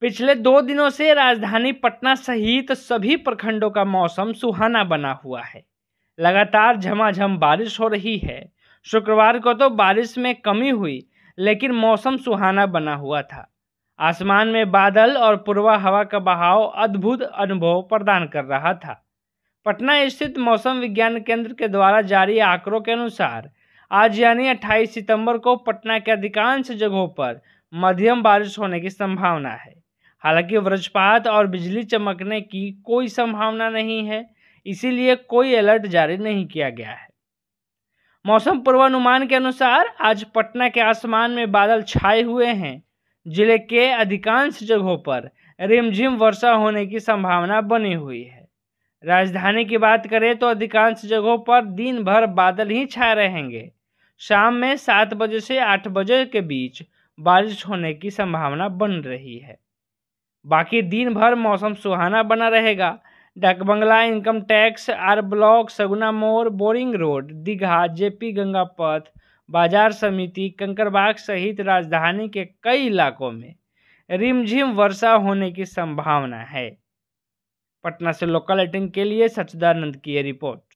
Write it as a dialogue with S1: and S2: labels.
S1: पिछले दो दिनों से राजधानी पटना सहित सभी प्रखंडों का मौसम सुहाना बना हुआ है लगातार झमाझम बारिश हो रही है शुक्रवार को तो बारिश में कमी हुई लेकिन मौसम सुहाना बना हुआ था आसमान में बादल और पूर्वा हवा का बहाव अद्भुत अनुभव प्रदान कर रहा था पटना स्थित मौसम विज्ञान केंद्र के द्वारा जारी आंकड़ों के अनुसार आज यानी अट्ठाईस सितंबर को पटना के अधिकांश जगहों पर मध्यम बारिश होने की संभावना है हालांकि वज्रपात और बिजली चमकने की कोई संभावना नहीं है इसीलिए कोई अलर्ट जारी नहीं किया गया है मौसम पूर्वानुमान के अनुसार आज पटना के आसमान में बादल छाए हुए हैं जिले के अधिकांश जगहों पर रिमझिम वर्षा होने की संभावना बनी हुई है राजधानी की बात करें तो अधिकांश जगहों पर दिन भर बादल ही छाए रहेंगे शाम में सात बजे से आठ बजे के बीच बारिश होने की संभावना बन रही है बाकी दिन भर मौसम सुहाना बना रहेगा Dakbungalow income tax R block Saguna More Boring Road Digha JP Ganga Path Bazar समिति कंकरबाग सहित राजधानी के कई इलाकों में रिमझिम वर्षा होने की संभावना है पटना से लोकल एटिंग के लिए सचदानंद की रिपोर्ट